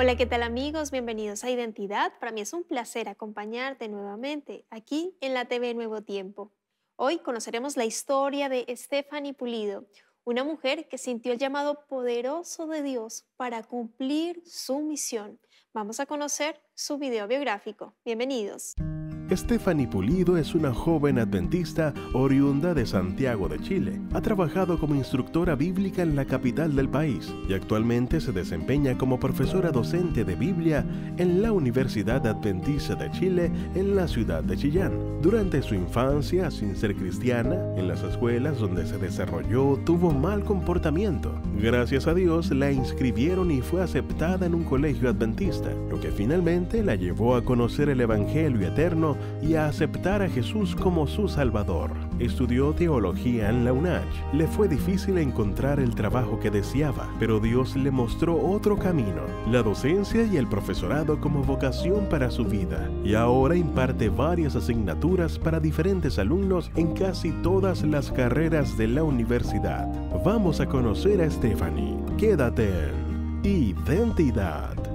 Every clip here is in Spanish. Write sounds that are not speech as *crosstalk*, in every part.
Hola, ¿qué tal amigos? Bienvenidos a Identidad. Para mí es un placer acompañarte nuevamente aquí en la TV Nuevo Tiempo. Hoy conoceremos la historia de Stephanie Pulido, una mujer que sintió el llamado poderoso de Dios para cumplir su misión. Vamos a conocer su video biográfico. Bienvenidos. Stephanie Pulido es una joven adventista oriunda de Santiago de Chile. Ha trabajado como instructora bíblica en la capital del país y actualmente se desempeña como profesora docente de Biblia en la Universidad Adventista de Chile en la ciudad de Chillán. Durante su infancia, sin ser cristiana, en las escuelas donde se desarrolló tuvo mal comportamiento. Gracias a Dios la inscribieron y fue aceptada en un colegio adventista, lo que finalmente la llevó a conocer el Evangelio eterno y a aceptar a Jesús como su Salvador. Estudió teología en la UNACH. Le fue difícil encontrar el trabajo que deseaba, pero Dios le mostró otro camino, la docencia y el profesorado como vocación para su vida. Y ahora imparte varias asignaturas para diferentes alumnos en casi todas las carreras de la universidad. Vamos a conocer a Stephanie. Quédate en Identidad.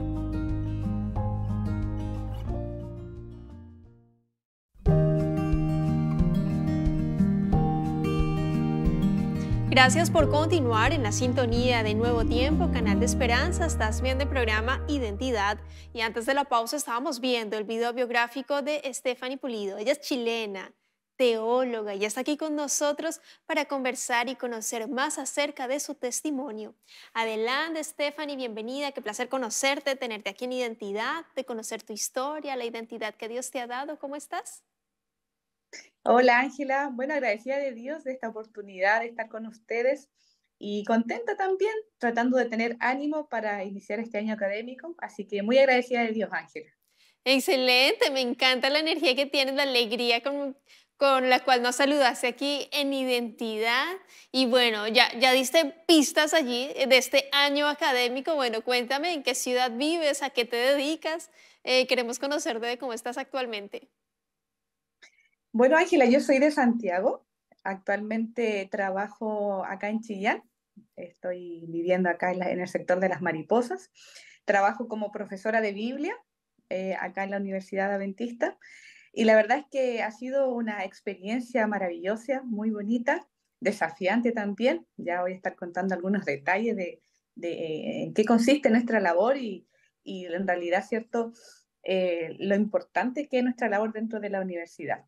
Gracias por continuar en la sintonía de Nuevo Tiempo, Canal de Esperanza. Estás viendo el programa Identidad. Y antes de la pausa estábamos viendo el video biográfico de Stephanie Pulido. Ella es chilena, teóloga, y está aquí con nosotros para conversar y conocer más acerca de su testimonio. Adelante, Stephanie, bienvenida. Qué placer conocerte, tenerte aquí en Identidad, de conocer tu historia, la identidad que Dios te ha dado. ¿Cómo estás? Hola Ángela, bueno, agradecida de Dios de esta oportunidad de estar con ustedes y contenta también, tratando de tener ánimo para iniciar este año académico, así que muy agradecida de Dios Ángela. Excelente, me encanta la energía que tienes, la alegría con, la cual nos saludaste aquí en identidad. Y bueno, ya, ya diste pistas allí de este año académico. Bueno, cuéntame en qué ciudad vives, a qué te dedicas. Eh, queremos conocerte de cómo estás actualmente. Bueno, Ángela, yo soy de Santiago. Actualmente trabajo acá en Chillán. Estoy viviendo acá en, el sector de las mariposas. Trabajo como profesora de Biblia eh, acá en la Universidad Adventista. Y la verdad es que ha sido una experiencia maravillosa, muy bonita, desafiante también. Ya voy a estar contando algunos detalles de, eh, en qué consiste nuestra labor y, en realidad, ¿cierto? Eh, lo importante que es nuestra labor dentro de la universidad.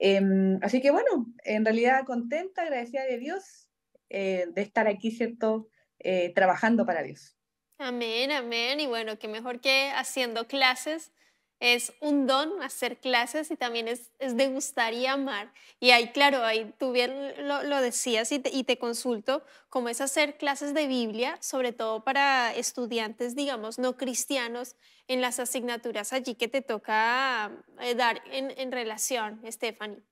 Em, así que bueno, en realidad contenta, agradecida de Dios eh, de estar aquí, ¿cierto? Eh, trabajando para Dios. Amén, amén. Y bueno, qué mejor que haciendo clases es un don hacer clases y también es, de gustar y amar. Y ahí, claro, ahí tú bien lo, decías y te, consulto, cómo es hacer clases de Biblia, sobre todo para estudiantes, digamos, no cristianos, en las asignaturas allí que te toca eh, dar en, relación, Stephanie.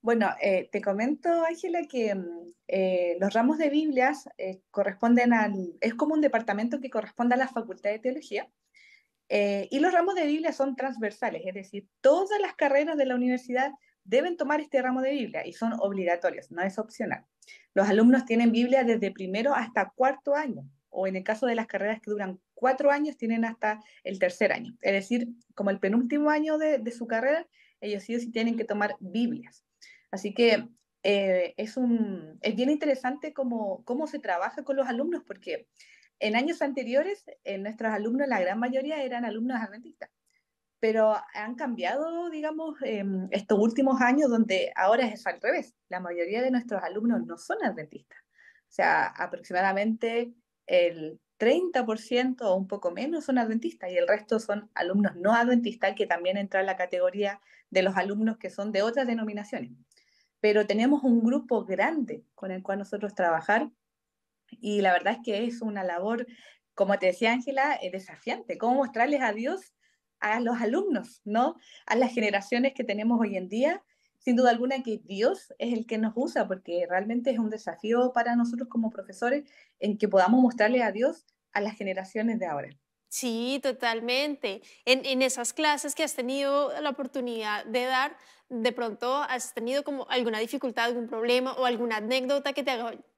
Bueno, eh, te comento, Ángela, que mm, eh, los ramos de Biblias corresponden al, es como un departamento que corresponde a la Facultad de Teología, eh, y los ramos de Biblia son transversales, es decir, todas las carreras de la universidad deben tomar este ramo de Biblia y son obligatorios, no es opcional. Los alumnos tienen Biblia desde primero hasta cuarto año, o en el caso de las carreras que duran cuatro años, tienen hasta el tercer año. Es decir, como el penúltimo año de, su carrera, ellos sí tienen que tomar Biblias. Así que eh, es, un, bien interesante cómo se trabaja con los alumnos, porque en años anteriores, en eh, nuestros alumnos, la gran mayoría eran alumnos adventistas, pero han cambiado, digamos, em, estos últimos años donde ahora es al revés. La mayoría de nuestros alumnos no son adventistas. O sea, aproximadamente el 30% o un poco menos son adventistas y el resto son alumnos no adventistas que también entran en la categoría de los alumnos que son de otras denominaciones. Pero tenemos un grupo grande con el cual nosotros trabajar y la verdad es que es una labor, como te decía Ángela, eh, desafiante. ¿Cómo mostrarles a Dios a los alumnos, ¿no? A las generaciones que tenemos hoy en día. Sin duda alguna que Dios es el que nos usa, porque realmente es un desafío para nosotros como profesores en que podamos mostrarle a Dios a las generaciones de ahora. Sí, totalmente. En, en esas clases que has tenido la oportunidad de dar, de pronto has tenido como alguna dificultad, algún problema o alguna anécdota que te,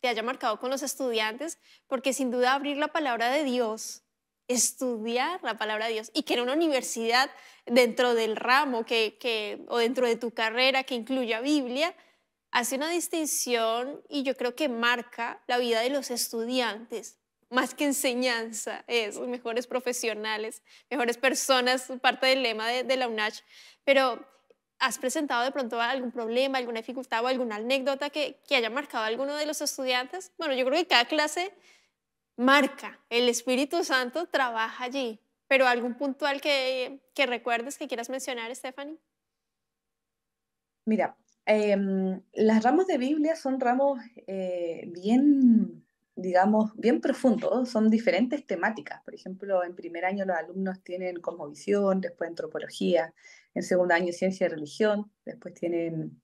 haya marcado con los estudiantes, porque sin duda abrir la palabra de Dios, estudiar la palabra de Dios y que en una universidad dentro del ramo que, o dentro de tu carrera que incluya Biblia, hace una distinción y yo creo que marca la vida de los estudiantes, más que enseñanza, es mejores profesionales, mejores personas, parte del lema de, de la UNACH. Pero ¿Has presentado de pronto algún problema, alguna dificultad o alguna anécdota que, haya marcado a alguno de los estudiantes? Bueno, yo creo que cada clase marca, el Espíritu Santo trabaja allí, pero algún puntual que, que recuerdes, que quieras mencionar, Stephanie. Mira, em, las ramas de Biblia son ramos eh, bien, digamos, bien profundos, son diferentes temáticas. Por ejemplo, en primer año los alumnos tienen cosmovisión, después antropología, en segundo año ciencia y religión, después tienen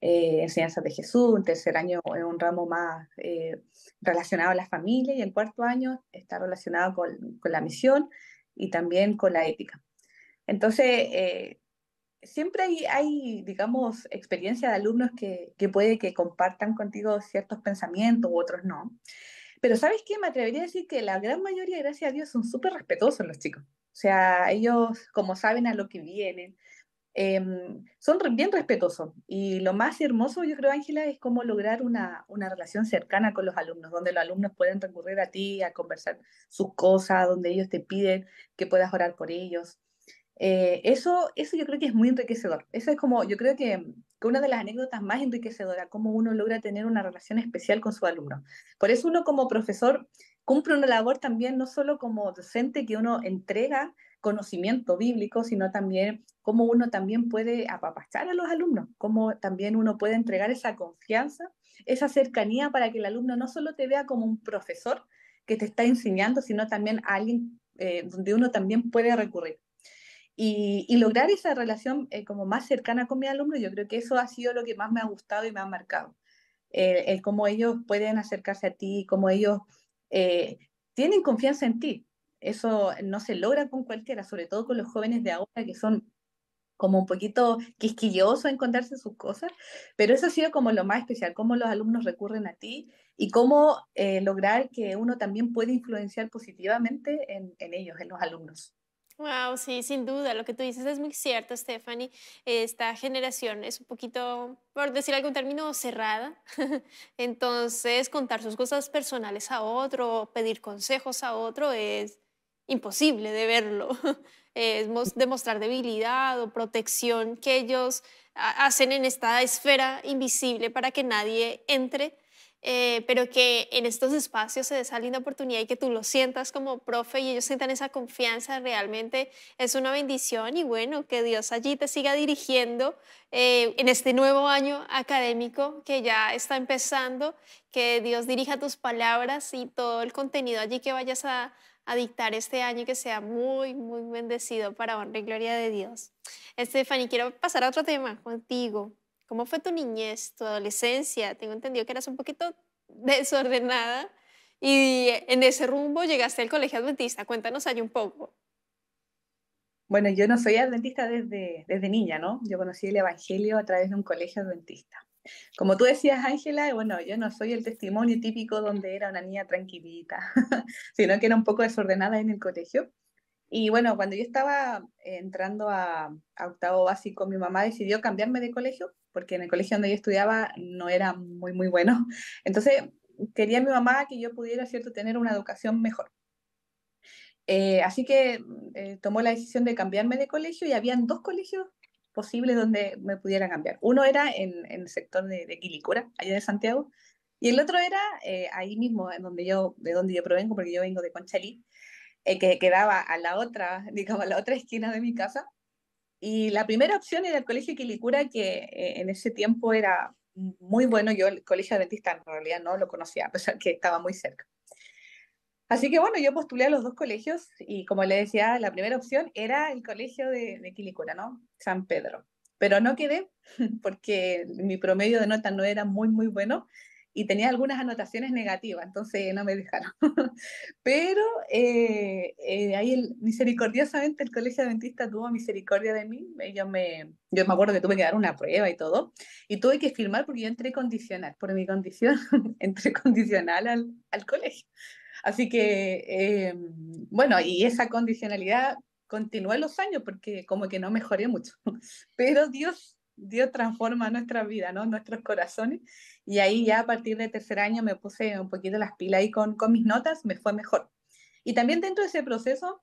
eh, enseñanzas de Jesús, en tercer año es un ramo más eh, relacionado a la familia y el cuarto año está relacionado con, la misión y también con la ética. Entonces, eh, siempre hay, digamos, experiencia de alumnos que, que puede que compartan contigo ciertos pensamientos u otros no. Pero ¿sabes qué? Me atrevería a decir que la gran mayoría, gracias a Dios, son súper respetuosos los chicos. O sea, ellos, como saben a lo que vienen, em, son bien respetuosos. Y lo más hermoso, yo creo, Ángela, es cómo lograr una, una, relación cercana con los alumnos, donde los alumnos pueden recurrir a ti, a conversar sus cosas, donde ellos te piden que puedas orar por ellos. Eh, eso, eso yo creo que es muy enriquecedor. Eso es como, yo creo que, una de las anécdotas más enriquecedoras, cómo uno logra tener una relación especial con su alumno. Por eso uno como profesor cumple una labor también no solo como docente que uno entrega conocimiento bíblico, sino también cómo uno también puede apapachar a los alumnos, cómo también uno puede entregar esa confianza, esa cercanía para que el alumno no solo te vea como un profesor que te está enseñando, sino también alguien eh, donde uno también puede recurrir. Y, lograr esa relación eh, como más cercana con mi alumno, yo creo que eso ha sido lo que más me ha gustado y me ha marcado. Eh, el cómo ellos pueden acercarse a ti, cómo ellos eh, tienen confianza en ti. Eso no se logra con cualquiera, sobre todo con los jóvenes de ahora que son como un poquito quisquillosos en contarse sus cosas, pero eso ha sido como lo más especial, cómo los alumnos recurren a ti y cómo eh, lograr que uno también puede influenciar positivamente en ellos, en los alumnos. Wow, sí, sin duda, lo que tú dices es muy cierto, Stephanie. Esta generación es un poquito, por decir algún término, cerrada. *laughs* Entonces, contar sus cosas personales a otro, pedir consejos a otro es imposible de verlo. *laughs* Es demostrar debilidad o protección que ellos hacen en esta esfera invisible para que nadie entre eh, pero que en estos espacios se dé esa linda oportunidad y que tú lo sientas como profe y ellos sientan esa confianza, realmente es una bendición y bueno, que Dios allí te siga dirigiendo eh, en este nuevo año académico que ya está empezando, que Dios dirija tus palabras y todo el contenido allí que vayas a, a dictar este año que sea muy, muy bendecido para honra y gloria de Dios. Estefany, quiero pasar a otro tema contigo. ¿Cómo fue tu niñez, tu adolescencia? Tengo entendido que eras un poquito desordenada y en ese rumbo llegaste al colegio adventista. Cuéntanos ahí un poco. Bueno, yo no soy adventista desde, desde niña, ¿no? Yo conocí el Evangelio a través de un colegio adventista. Como tú decías, Ángela, bueno, yo no soy el testimonio típico donde era una niña tranquilita, *laughs* sino que era un poco desordenada en el colegio. Y bueno, cuando yo estaba entrando a, a octavo básico, mi mamá decidió cambiarme de colegio porque en el colegio donde yo estudiaba no era muy, muy bueno. *laughs* Entonces, quería mi mamá que yo pudiera, ¿cierto?, tener una educación mejor. Eh, así que mm, eh, tomó la decisión de cambiarme de colegio y habían dos colegios posibles donde me pudiera cambiar. Uno era en, el sector de, de, Quilicura, allá de Santiago, y el otro era eh, ahí mismo, en donde yo, de donde yo provengo, porque yo vengo de Conchalí, que quedaba a la otra, *laughs* digamos, a la otra esquina de mi casa. Y la primera opción era el Colegio Quilicura, que eh, en ese tiempo era muy bueno. Yo el Colegio Adventista en realidad no lo conocía, a pesar que estaba muy cerca. Así que bueno, yo postulé a los dos colegios y como le decía, la primera opción era el colegio de, de, Quilicura, ¿no? San Pedro. Pero no quedé *laughs* porque mi promedio de notas no era muy, muy bueno y tenía algunas anotaciones negativas, entonces no me dejaron. *laughs* Pero eh, eh, ahí el, misericordiosamente el colegio adventista tuvo misericordia de mí. Yo me, yo me acuerdo que tuve que dar una prueba y todo, y tuve que firmar porque yo entré condicional, por mi condición, *laughs* entré condicional al, al colegio. Así que, em, bueno, y esa condicionalidad en los años porque como que no mejoré mucho, *laughs* pero Dios Dios transforma nuestra vida, ¿no? Nuestros corazones. Y ahí ya a partir del tercer año me puse un poquito las pilas y con, con mis notas me fue mejor. Y también dentro de ese proceso,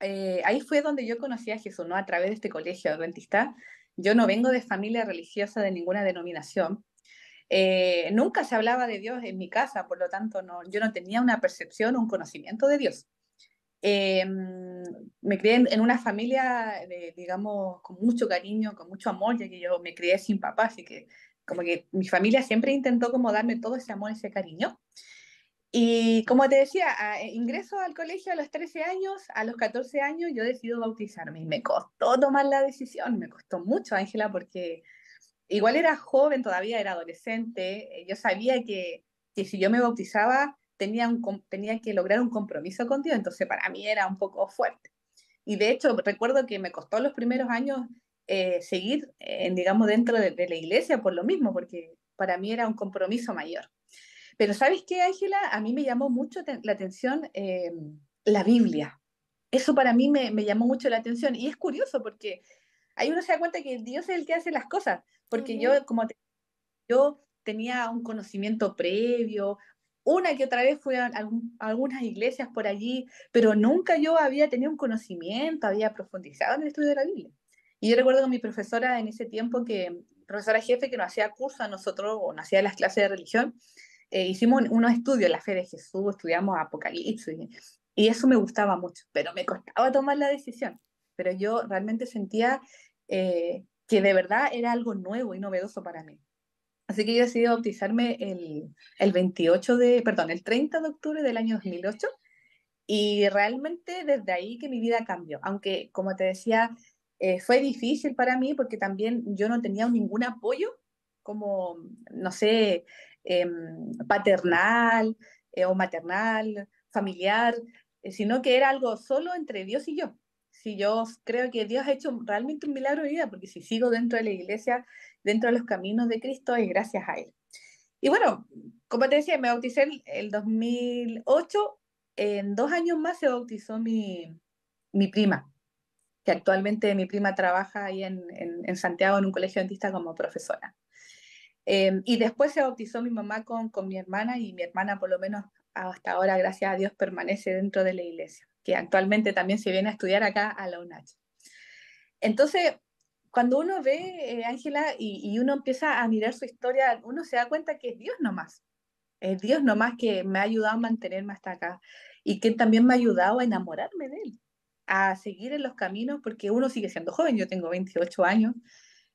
eh, ahí fue donde yo conocí a Jesús, ¿no? A través de este colegio adventista. Yo no vengo de familia religiosa de ninguna denominación. Eh, nunca se hablaba de Dios en mi casa, por lo tanto, no, yo no tenía una percepción, un conocimiento de Dios. Em, me crié en, una familia, digamos, con mucho cariño, con mucho amor, ya que yo me crié sin papá, así que como que mi familia siempre intentó como darme todo ese amor, ese cariño. Y como te decía, eh, ingreso al colegio a los 13 años, a los 14 años yo decido bautizarme y me costó tomar la decisión, me costó mucho, Ángela, porque igual era joven, todavía era adolescente, eh, yo sabía que, que si yo me bautizaba tenía, un, tenía que lograr un compromiso con Dios, entonces para mí era un poco fuerte. Y de hecho, recuerdo que me costó los primeros años eh, seguir, eh, digamos, dentro de, la iglesia por lo mismo, porque para mí era un compromiso mayor. Pero ¿sabes qué, Ángela? A mí me llamó mucho la atención eh, la Biblia. Eso para mí me, llamó mucho la atención y es curioso porque ahí uno se da cuenta que Dios es el que hace las cosas, porque yo como yo tenía un conocimiento previo, una que otra vez fui a, algunas iglesias por allí, pero nunca yo había tenido un conocimiento, había profundizado en el estudio de la Biblia. Y yo recuerdo que mi profesora en ese tiempo, que profesora jefe que nos hacía curso a nosotros o nos hacía las clases de religión, eh, hicimos unos estudios, la fe de Jesús, estudiamos Apocalipsis, y eso me gustaba mucho, pero me costaba tomar la decisión. Pero yo realmente sentía eh, que de verdad era algo nuevo y novedoso para mí. Así que yo decidí bautizarme el, 28 de, perdón, el 30 de octubre del año 2008 y realmente desde ahí que mi vida cambió, aunque como te decía, eh, fue difícil para mí porque también yo no tenía ningún apoyo como, no sé, em, paternal eh, o maternal, familiar, eh, sino que era algo solo entre Dios y yo. Si yo creo que Dios ha hecho realmente un milagro en vida, porque si sigo dentro de la iglesia dentro de los caminos de Cristo y gracias a Él. Y bueno, como te decía, me bauticé en el 2008. En dos años más se bautizó mi, mi prima, que actualmente mi prima trabaja ahí en, en, Santiago en un colegio dentista como profesora. Em, y después se bautizó mi mamá con, con mi hermana y mi hermana por lo menos hasta ahora, gracias a Dios, permanece dentro de la iglesia, que actualmente también se viene a estudiar acá a la UNACH. Entonces, cuando uno ve, eh, Ángela, y, uno empieza a mirar su historia, uno se da cuenta que es Dios nomás. Es Dios nomás que me ha ayudado a mantenerme hasta acá y que también me ha ayudado a enamorarme de Él, a seguir en los caminos, porque uno sigue siendo joven, yo tengo 28 años,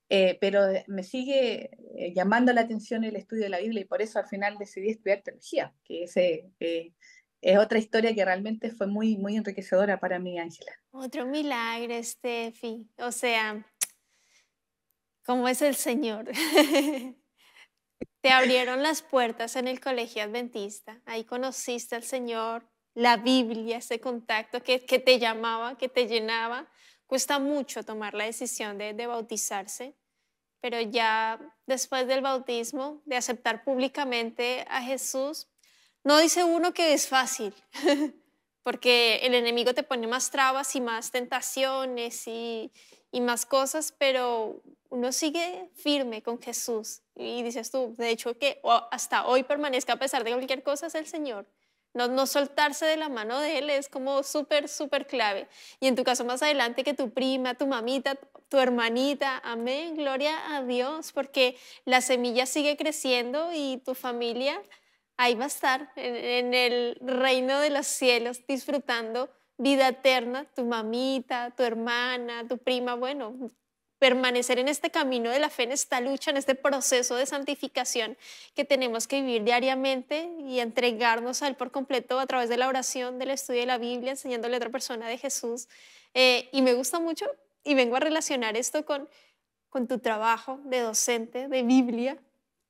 eh, pero me sigue eh, llamando la atención el estudio de la Biblia y por eso al final decidí estudiar teología, que es otra historia que realmente fue muy, muy enriquecedora para mí, Ángela. Otro milagro, Steffi. O sea, ¿Cómo es el Señor. *laughs* Te abrieron las puertas en el colegio adventista, ahí conociste al Señor, la Biblia, ese contacto que, te llamaba, que te llenaba. Cuesta mucho tomar la decisión de, de bautizarse, pero ya después del bautismo, de aceptar públicamente a Jesús, no dice uno que es fácil, *laughs* porque el enemigo te pone más trabas y más tentaciones y, y más cosas, pero uno sigue firme con Jesús y dices tú, de hecho que hasta hoy permanezca a pesar de cualquier cosa es el Señor. No, no soltarse de la mano de Él es como súper, súper clave. Y en tu caso más adelante que tu prima, tu mamita, tu hermanita, amén, gloria a Dios, porque la semilla sigue creciendo y tu familia ahí va a estar en, en el reino de los cielos disfrutando vida eterna, tu mamita, tu hermana, tu prima, bueno, permanecer en este camino de la fe, en esta lucha, en este proceso de santificación que tenemos que vivir diariamente y entregarnos a Él por completo a través de la oración, del estudio de la Biblia, enseñándole a otra persona de Jesús. Eh, y me gusta mucho y vengo a relacionar esto con, con tu trabajo de docente, de Biblia,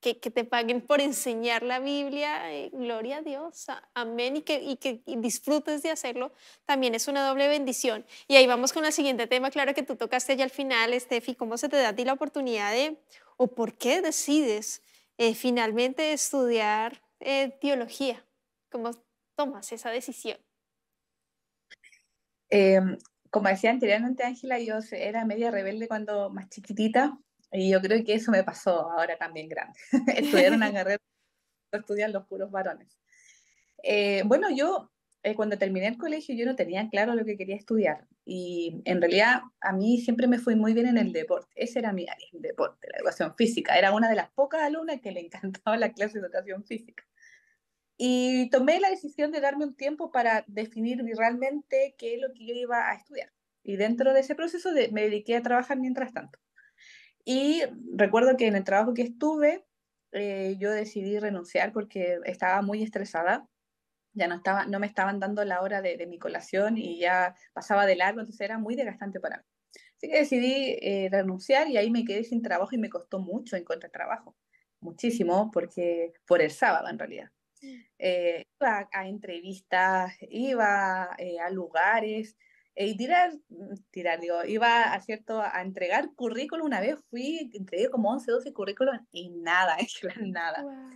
que, te paguen por enseñar la Biblia, eh, gloria a Dios, amén, y que, y que disfrutes de hacerlo, también es una doble bendición. Y ahí vamos con el siguiente tema, claro que tú tocaste ya al final, Estefi, ¿cómo se te da a ti la oportunidad de, o por qué decides eh, finalmente estudiar eh, teología? ¿Cómo tomas esa decisión? Em, como decía anteriormente, Ángela, yo era media rebelde cuando más chiquitita, y yo creo que eso me pasó ahora también grande. *laughs* Estudiar una *laughs* carrera, estudian los puros varones. Eh, bueno, yo eh, cuando terminé el colegio yo no tenía claro lo que quería estudiar y en realidad a mí siempre me fui muy bien en el deporte, ese era mi área, el deporte, la educación física, era una de las pocas alumnas que le encantaba la clase de educación física. Y tomé la decisión de darme un tiempo para definir realmente qué es lo que yo iba a estudiar. Y dentro de ese proceso me dediqué a trabajar mientras tanto. Y recuerdo que en el trabajo que estuve, eh, yo decidí renunciar porque estaba muy estresada. Ya no, estaba, no me estaban dando la hora de, mi colación y ya pasaba de largo, entonces era muy desgastante para mí. Así que decidí eh, renunciar y ahí me quedé sin trabajo y me costó mucho encontrar trabajo. Muchísimo, porque por el sábado en realidad. Mm. Eh, iba a entrevistas, iba a lugares, eh, y tirar, mm, tirar, digo, iba a cierto a entregar currículum una vez, fui, entregué como 11, 12 currículos y nada, *laughs* nada. Wow.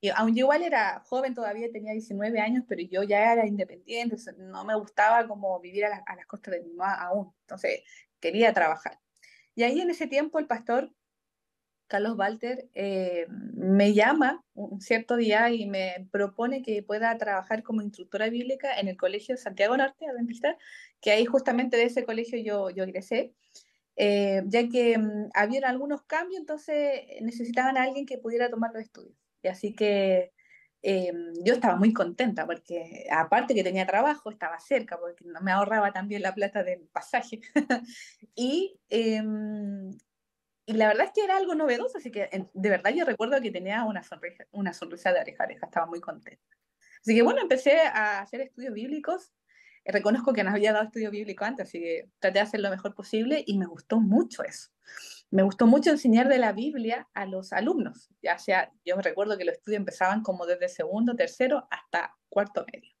Y igual era joven todavía, tenía 19 años, pero yo ya era independiente, no me gustaba como vivir a, a las costas de mi mamá aún, entonces quería trabajar. Y ahí en ese tiempo el pastor Carlos Walter, eh, me llama un cierto día y me propone que pueda trabajar como instructora bíblica en el Colegio Santiago Norte, Adventista, que ahí justamente de ese colegio yo, yo ingresé eh, ya que mm, había algunos cambios, entonces necesitaban a alguien que pudiera tomar los estudios. Y así que eh, yo estaba muy contenta porque aparte que tenía trabajo, estaba cerca porque no me ahorraba también la plata del pasaje. *laughs* y em, y la verdad es que era algo novedoso, así que de verdad yo recuerdo que tenía una sonrisa, una sonrisa de oreja estaba muy contenta. Así que bueno, empecé a hacer estudios bíblicos. Eh, reconozco que no había dado estudio bíblico antes, así que traté de hacer lo mejor posible y me gustó mucho eso. Me gustó mucho enseñar de la Biblia a los alumnos, ya sea, yo recuerdo que los estudios empezaban como desde segundo, tercero hasta cuarto medio.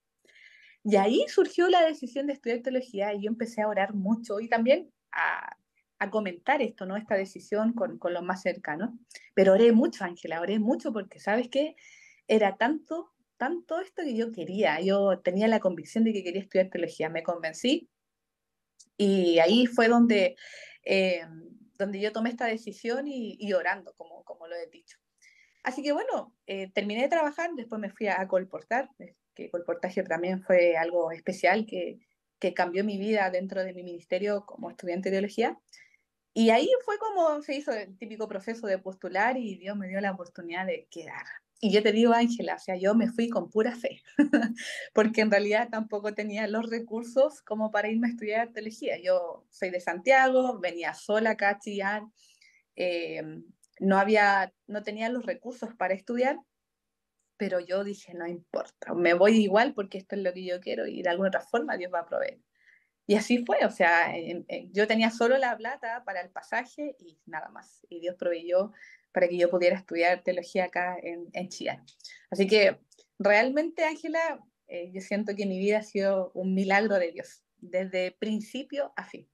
Y ahí surgió la decisión de estudiar teología y yo empecé a orar mucho y también a a comentar esto, ¿no? Esta decisión con, con los más cercanos. Pero oré mucho, Ángela, oré mucho porque, ¿sabes qué? Era tanto, tanto esto que yo quería. Yo tenía la convicción de que quería estudiar teología, me convencí. Y ahí fue donde, eh, donde yo tomé esta decisión y, orando, como, como lo he dicho. Así que bueno, eh, terminé de trabajar, después me fui a, colportar, eh, que colportaje también fue algo especial que, que cambió mi vida dentro de mi ministerio como estudiante de teología. Y ahí fue como se hizo el típico proceso de postular y Dios me dio la oportunidad de quedar. Y yo te digo, Ángela, o sea, yo me fui con pura fe, *laughs* porque en realidad tampoco tenía los recursos como para irme a estudiar teología. Yo soy de Santiago, venía sola acá eh, no, había, no tenía los recursos para estudiar pero yo dije, no importa, me voy igual porque esto es lo que yo quiero y de alguna otra forma Dios va a proveer. Y así fue, o sea, yo tenía solo la plata para el pasaje y nada más. Y Dios proveyó para que yo pudiera estudiar teología acá en, en Chile. Así que realmente, Ángela, eh, yo siento que mi vida ha sido un milagro de Dios, desde principio a fin.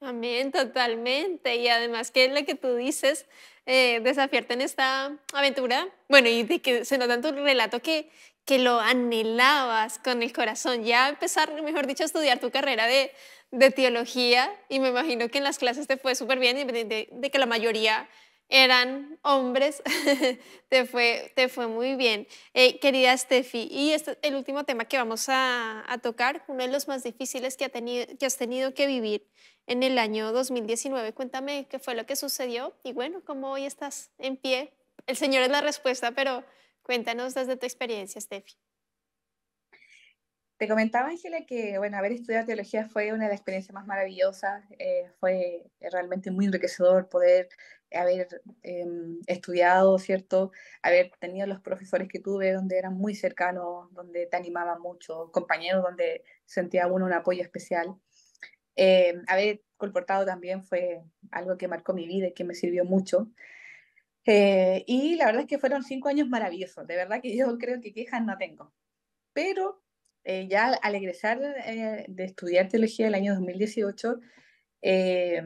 Amén, totalmente. Y además que lo que tú dices, eh, desafiarte en esta aventura, bueno, y de que se nota en tu relato que, que lo anhelabas con el corazón, ya empezar, mejor dicho, a estudiar tu carrera de, de teología y me imagino que en las clases te fue súper bien, de, que la mayoría eran hombres, *laughs* te, fue, te fue muy bien. Eh, querida Steffi, y este, el último tema que vamos a, a, tocar, uno de los más difíciles que, ha tenido, que has tenido que vivir en el año 2019. Cuéntame qué fue lo que sucedió y bueno, cómo hoy estás en pie. El Señor es la respuesta, pero cuéntanos desde tu experiencia, Steffi. Te comentaba, Ángela, que bueno, haber estudiado teología fue una de las experiencias más maravillosas, eh, fue realmente muy enriquecedor poder haber em, estudiado, ¿cierto? Haber tenido los profesores que tuve, donde eran muy cercanos, donde te animaban mucho, compañeros donde sentía uno un apoyo especial. Eh, haber colportado también fue algo que marcó mi vida y que me sirvió mucho. Eh, y la verdad es que fueron cinco años maravillosos, de verdad que yo creo que quejas no tengo. Pero eh, ya al egresar de estudiar teología el año 2018,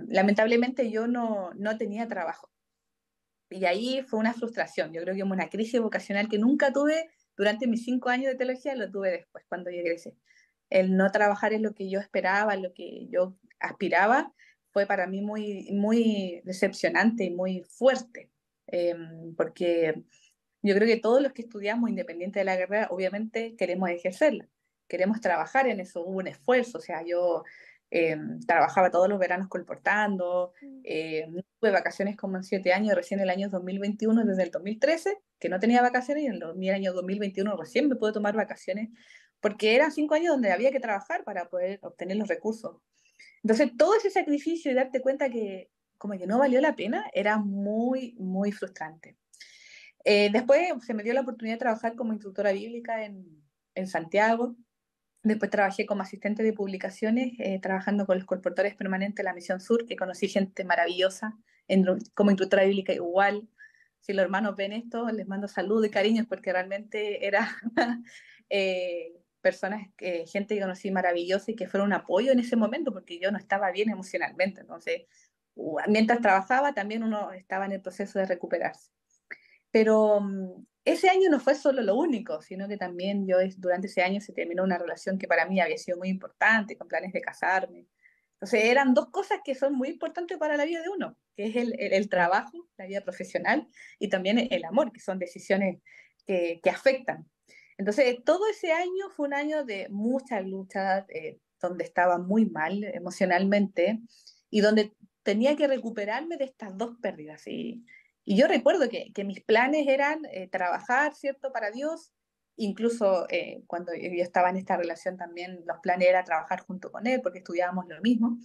lamentablemente yo no, no tenía trabajo. Y ahí fue una frustración, yo creo que una crisis vocacional que nunca tuve durante mis cinco años de teología, lo tuve después, cuando yo egresé el no trabajar en lo que yo esperaba, lo que yo aspiraba, fue para mí muy, muy decepcionante y muy fuerte, eh, porque yo creo que todos los que estudiamos, independiente de la carrera, obviamente queremos ejercerla, queremos trabajar en eso, hubo un esfuerzo, o sea, yo eh, trabajaba todos los veranos colportando, mm. eh, tuve vacaciones como en siete años, recién el año 2021, desde el 2013, que no tenía vacaciones, y en el año 2021 recién me pude tomar vacaciones porque eran cinco años donde había que trabajar para poder obtener los recursos. Entonces, todo ese sacrificio y darte cuenta que como que no valió la pena, era muy, muy frustrante. Eh, después se me dio la oportunidad de trabajar como instructora bíblica en, en Santiago. Después trabajé como asistente de publicaciones, eh, trabajando con los corporadores permanentes de la Misión Sur, que conocí gente maravillosa, como instructora bíblica igual. Si los hermanos ven esto, les mando salud y cariños, porque realmente era *laughs* eh, personas, eh, gente que conocí maravillosa y que fueron un apoyo en ese momento porque yo no estaba bien emocionalmente. Entonces, mientras trabajaba también uno estaba en el proceso de recuperarse. Pero mm, ese año no fue solo lo único, sino que también yo durante ese año se terminó una relación que para mí había sido muy importante, con planes de casarme. Entonces eran dos cosas que son muy importantes para la vida de uno, que es el, el, trabajo, la vida profesional y también el amor, que son decisiones que, que afectan entonces, todo ese año fue un año de muchas luchas, eh, donde estaba muy mal emocionalmente y donde tenía que recuperarme de estas dos pérdidas. Y, yo recuerdo que, que, mis planes eran eh, trabajar, ¿cierto?, para Dios. Incluso eh, cuando yo estaba en esta relación también, los planes eran trabajar junto con Él, porque estudiábamos lo mismo.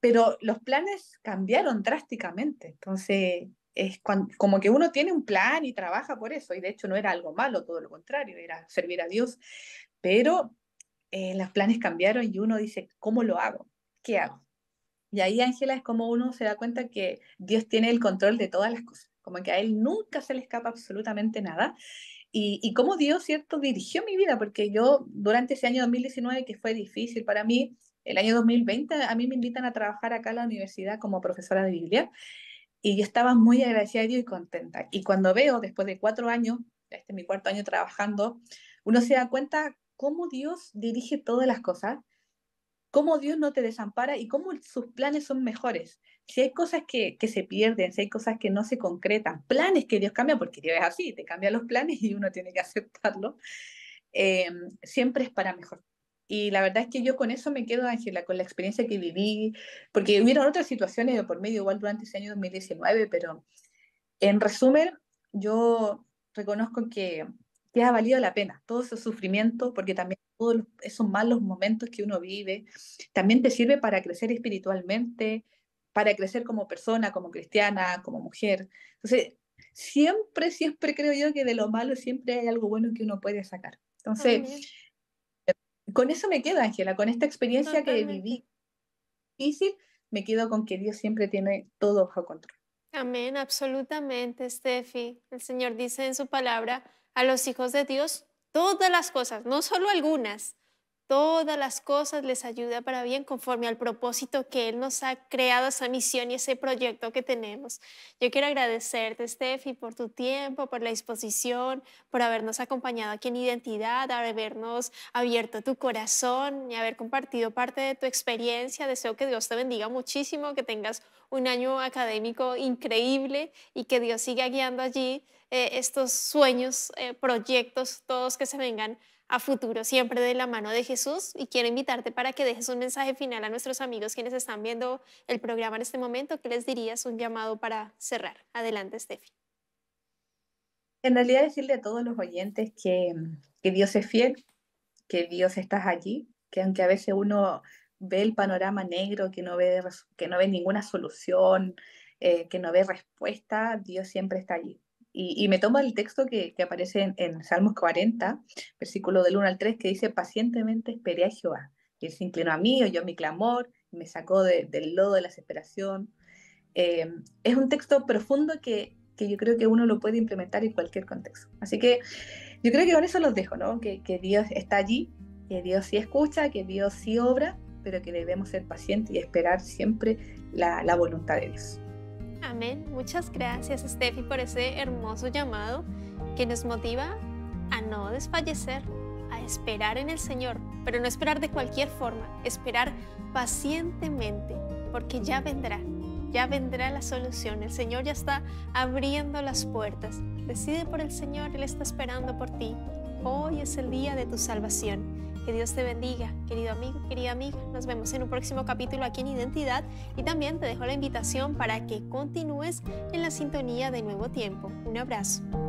Pero los planes cambiaron drásticamente. Entonces, es como que uno tiene un plan y trabaja por eso, y de hecho no era algo malo, todo lo contrario, era servir a Dios, pero eh, los planes cambiaron y uno dice, ¿cómo lo hago? ¿Qué hago? Y ahí, Ángela, es como uno se da cuenta que Dios tiene el control de todas las cosas, como que a Él nunca se le escapa absolutamente nada. Y, como Dios, ¿cierto?, dirigió mi vida, porque yo durante ese año 2019, que fue difícil para mí, el año 2020, a mí me invitan a trabajar acá en la universidad como profesora de Biblia. Y yo estaba muy agradecida a Dios y contenta. Y cuando veo, después de cuatro años, este es mi cuarto año trabajando, uno se da cuenta cómo Dios dirige todas las cosas, cómo Dios no te desampara y cómo sus planes son mejores. Si hay cosas que, que se pierden, si hay cosas que no se concretan, planes que Dios cambia, porque Dios es así, te cambia los planes y uno tiene que *laughs* aceptarlo, eh, siempre es para mejor. Y la verdad es que yo con eso me quedo, Ángela, con la experiencia que viví, porque hubieron otras situaciones de por medio igual durante ese año 2019, pero en resumen, yo reconozco que, te ha valido la pena todo ese sufrimiento, porque también todos esos malos momentos que uno vive, también te sirve para crecer espiritualmente, para crecer como persona, como cristiana, como mujer. Entonces, siempre, siempre creo yo que de lo malo siempre hay algo bueno que uno puede sacar. Entonces, con eso me quedo, Ángela, con esta experiencia que viví difícil, me quedo con que Dios siempre tiene todo bajo control. Amén, absolutamente, Steffi. El Señor dice en su palabra a los hijos de Dios todas las cosas, no solo algunas, todas las cosas les ayuda para bien conforme al propósito que Él nos ha creado, esa misión y ese proyecto que tenemos. Yo quiero agradecerte, Steffi, por tu tiempo, por la disposición, por habernos acompañado aquí en Identidad, habernos abierto tu corazón y haber compartido parte de tu experiencia. Deseo que Dios te bendiga muchísimo, que tengas un año académico increíble y que Dios siga guiando allí eh, estos sueños, eh, proyectos, todos que se vengan a futuro, siempre de la mano de Jesús. Y quiero invitarte para que dejes un mensaje final a nuestros amigos quienes están viendo el programa en este momento. ¿Qué les dirías? Un llamado para cerrar. Adelante, Steffi. En realidad decirle a todos los oyentes que, Dios es fiel, que Dios está allí, que aunque a veces uno ve el panorama negro, que no ve, que no ve ninguna solución, eh, que no ve respuesta, Dios siempre está allí. Y, me tomo el texto que, aparece en, Salmos 40, versículo del 1 al 3, que dice, pacientemente esperé a Jehová, y él se inclinó a mí, oyó mi clamor, y me sacó del lodo de la desesperación. Eh, es un texto profundo que, yo creo que uno lo puede implementar en cualquier contexto. Así que yo creo que con eso los dejo, ¿no? Que, Dios está allí, que Dios sí escucha, que Dios sí obra, pero que debemos ser pacientes y esperar siempre la voluntad de Dios. Amén. Muchas gracias, Steffi, por ese hermoso llamado que nos motiva a no desfallecer, a esperar en el Señor, pero no esperar de cualquier forma, esperar pacientemente, porque ya vendrá, ya vendrá la solución. El Señor ya está abriendo las puertas. Decide por el Señor, Él está esperando por ti. Hoy es el día de tu salvación. Que Dios te bendiga, querido amigo, querida amiga. Nos vemos en un próximo capítulo aquí en Identidad y también te dejo la invitación para que continúes en la sintonía de Nuevo Tiempo. Un abrazo.